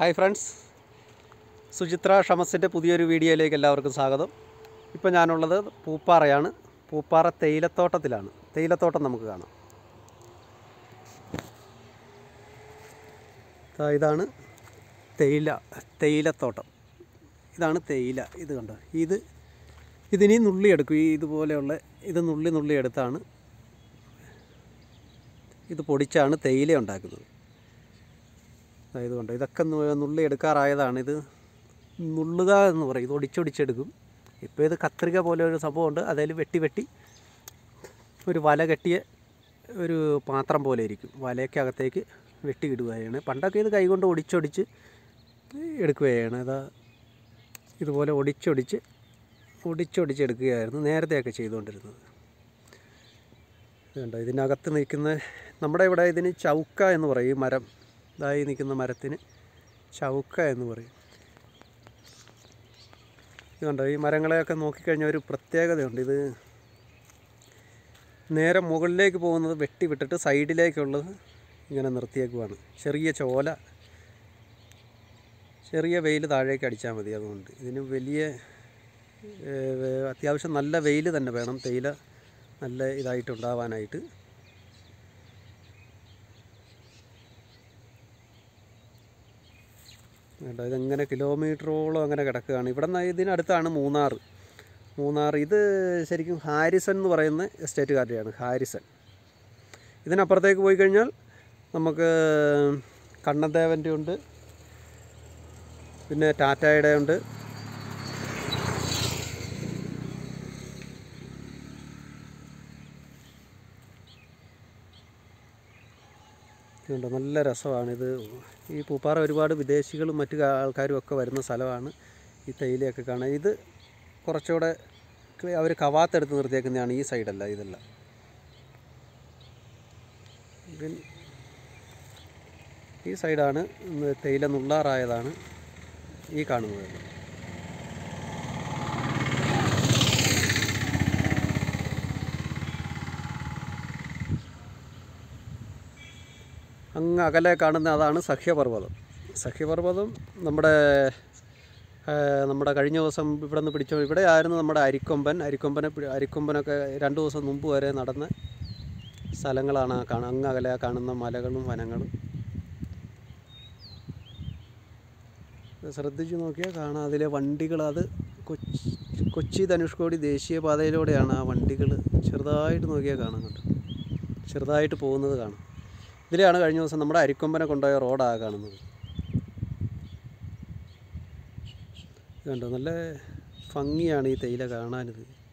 hi friends Suchitra ഷമസിൻ്റെ പുതിയൊരു വീഡിയോയിലേക്ക് എല്ലാവർക്കും സ്വാഗതം ഇപ്പോൾ ഞാനുള്ളത് പൂപ്പാറയാണ് പൂപ്പാറ തേയിലത്തോട്ടത്തിലാണ് തേയിലത്തോട്ടം നമുക്ക് കാണാം ഇതാണ് തേയില തേയിലത്തോട്ടം ഇതാണ് തേയില ഇത് കണ്ടോ ഇത് ഇതിനി നുള്ളിയെടുക്കും ഈ ഇതുപോലെയുള്ള ഇത് നുള്ളി നുള്ളിയെടുത്താണ് ഇത് പൊടിച്ചാണ് തേയില ഉണ്ടാക്കുന്നത് ആയതുകൊണ്ട് ഇതൊക്കെ നുള്ളി എടുക്കാറായതാണ് ഇത് നുള്ളുക എന്ന് പറയും ഇത് ഒടിച്ചൊടിച്ചെടുക്കും ഇപ്പോൾ ഇത് കത്രിക പോലെ ഒരു സംഭവമുണ്ട് അതിൽ വെട്ടി വെട്ടി ഒരു വല കെട്ടിയ ഒരു പാത്രം പോലെ ഇരിക്കും വലയ്ക്കകത്തേക്ക് വെട്ടിയിടുകയാണ് പണ്ടൊക്കെ ഇത് കൈകൊണ്ട് ഒടിച്ചൊടിച്ച് എടുക്കുകയാണ് അതാ ഇതുപോലെ ഒടിച്ചൊടിച്ച് ഒടിച്ചൊടിച്ച് എടുക്കുകയായിരുന്നു നേരത്തെയൊക്കെ ചെയ്തുകൊണ്ടിരുന്നത് കണ്ടോ ഇതിനകത്ത് നിൽക്കുന്ന നമ്മുടെ ഇവിടെ ഇതിന് ചൗക്ക എന്ന് പറയും മരം ഇതായി നിൽക്കുന്ന മരത്തിന് ചവുക്ക എന്ന് പറയും ഇതുണ്ട് ഈ മരങ്ങളെയൊക്കെ നോക്കിക്കഴിഞ്ഞാൽ ഒരു പ്രത്യേകതയുണ്ട് ഇത് നേരെ മുകളിലേക്ക് പോകുന്നത് വെട്ടി വിട്ടിട്ട് സൈഡിലേക്കുള്ളത് ഇങ്ങനെ നിർത്തിയേക്കുവാണ് ചെറിയ ചോല ചെറിയ വെയിൽ താഴേക്ക് അടിച്ചാൽ മതി അതുകൊണ്ട് ഇതിന് വലിയ അത്യാവശ്യം നല്ല വെയിൽ തന്നെ വേണം തേയില നല്ല ഇതായിട്ടുണ്ടാവാനായിട്ട് കേട്ടോ ഇതെങ്ങനെ കിലോമീറ്ററോളം അങ്ങനെ കിടക്കുകയാണ് ഇവിടെ നിന്ന് ഇതിനടുത്താണ് മൂന്നാർ മൂന്നാർ ഇത് ശരിക്കും ഹാരിസൺ എന്ന് പറയുന്ന എസ്റ്റേറ്റുകാരുടെയാണ് ഹാരിസൺ ഇതിനപ്പുറത്തേക്ക് പോയി കഴിഞ്ഞാൽ നമുക്ക് കണ്ണദേവൻ്റെ ഉണ്ട് പിന്നെ ടാറ്റയുടെ ഉണ്ട് ഇതുണ്ട് നല്ല രസമാണ് ഇത് ഈ പൂപ്പാറ ഒരുപാട് വിദേശികളും മറ്റു ആൾക്കാരും ഒക്കെ വരുന്ന സ്ഥലമാണ് ഈ തേയിലയൊക്കെ കാണാൻ ഇത് കുറച്ചുകൂടെ അവർ കവാത്തെടുത്ത് നിർത്തിയേക്കുന്നതാണ് ഈ സൈഡല്ല ഇതല്ല ഈ സൈഡാണ് തേയില നുള്ളാറായതാണ് ഈ കാണുന്നത് അങ്ങ് അകലെ കാണുന്ന അതാണ് സഖ്യപർവ്വതം സഖ്യപർവ്വതം നമ്മുടെ നമ്മുടെ കഴിഞ്ഞ ദിവസം ഇവിടെ നിന്ന് പിടിച്ച ഇവിടെ ആയിരുന്നു നമ്മുടെ അരിക്കൊമ്പൻ അരിക്കൊമ്പനെ അരിക്കൊമ്പനൊക്കെ രണ്ട് ദിവസം മുമ്പ് വരെ നടന്ന സ്ഥലങ്ങളാണ് ആ കാണുക അങ്ങ് അകലെ കാണുന്ന മലകളും വനങ്ങളും ശ്രദ്ധിച്ചു നോക്കിയാൽ കാണാം അതിലെ വണ്ടികൾ അത് കൊച്ചി കൊച്ചി ധനുഷ്കോടി ദേശീയപാതയിലൂടെയാണ് ആ വണ്ടികൾ ചെറുതായിട്ട് നോക്കിയാൽ കാണുന്നുണ്ട് ചെറുതായിട്ട് പോകുന്നത് കാണാം ഇതിലെയാണ് കഴിഞ്ഞ ദിവസം നമ്മുടെ അരിക്കൊമ്പനെ കൊണ്ടുപോയ റോഡാ കാണുന്നത് കണ്ടോ നല്ല ഭംഗിയാണ് ഈ തേയില കാണാനിത്